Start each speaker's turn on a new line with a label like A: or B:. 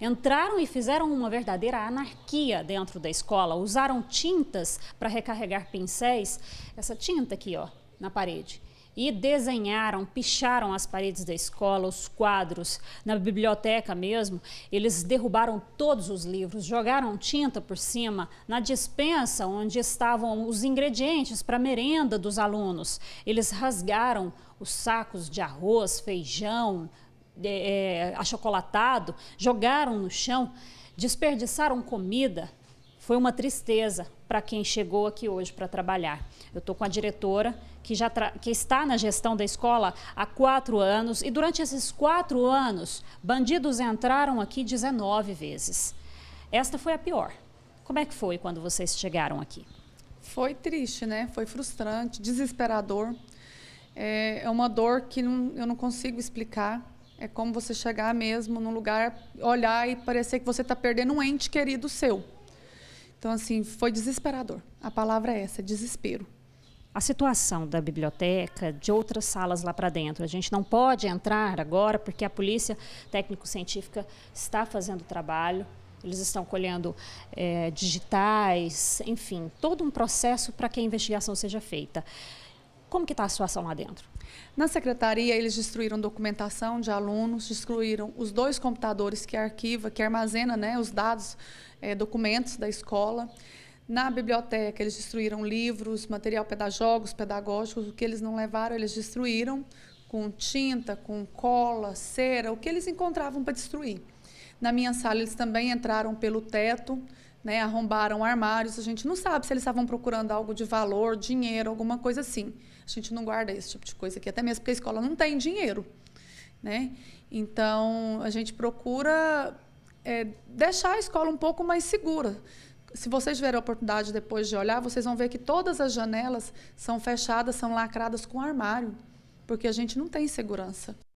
A: entraram e fizeram uma verdadeira anarquia dentro da escola. Usaram tintas para recarregar pincéis, essa tinta aqui, ó, na parede. E desenharam, picharam as paredes da escola, os quadros, na biblioteca mesmo. Eles derrubaram todos os livros, jogaram tinta por cima na dispensa onde estavam os ingredientes para merenda dos alunos. Eles rasgaram os sacos de arroz, feijão, é, achocolatado, jogaram no chão, desperdiçaram comida. Foi uma tristeza para quem chegou aqui hoje para trabalhar. Eu estou com a diretora que já que está na gestão da escola há quatro anos e durante esses quatro anos, bandidos entraram aqui 19 vezes. Esta foi a pior. Como é que foi quando vocês chegaram aqui?
B: Foi triste, né? Foi frustrante, desesperador. É, é uma dor que não, eu não consigo explicar. É como você chegar mesmo num lugar, olhar e parecer que você está perdendo um ente querido seu. Então, assim, foi desesperador. A palavra é essa, desespero.
A: A situação da biblioteca, de outras salas lá para dentro, a gente não pode entrar agora porque a polícia técnico-científica está fazendo o trabalho, eles estão colhendo é, digitais, enfim, todo um processo para que a investigação seja feita. Como que está a situação lá dentro?
B: Na secretaria, eles
A: destruíram documentação de alunos, destruíram os dois computadores que
B: arquiva, que armazena né, os dados, é, documentos da escola. Na biblioteca, eles destruíram livros, material pedagógicos, pedagógicos, o que eles não levaram, eles destruíram com tinta, com cola, cera, o que eles encontravam para destruir. Na minha sala, eles também entraram pelo teto, né, arrombaram armários. A gente não sabe se eles estavam procurando algo de valor, dinheiro, alguma coisa assim. A gente não guarda esse tipo de coisa aqui, até mesmo porque a escola não tem dinheiro. Né? Então, a gente procura é, deixar a escola um pouco mais segura. Se vocês tiverem a oportunidade depois de olhar, vocês vão ver que todas as janelas são fechadas, são lacradas com armário, porque a gente não tem segurança.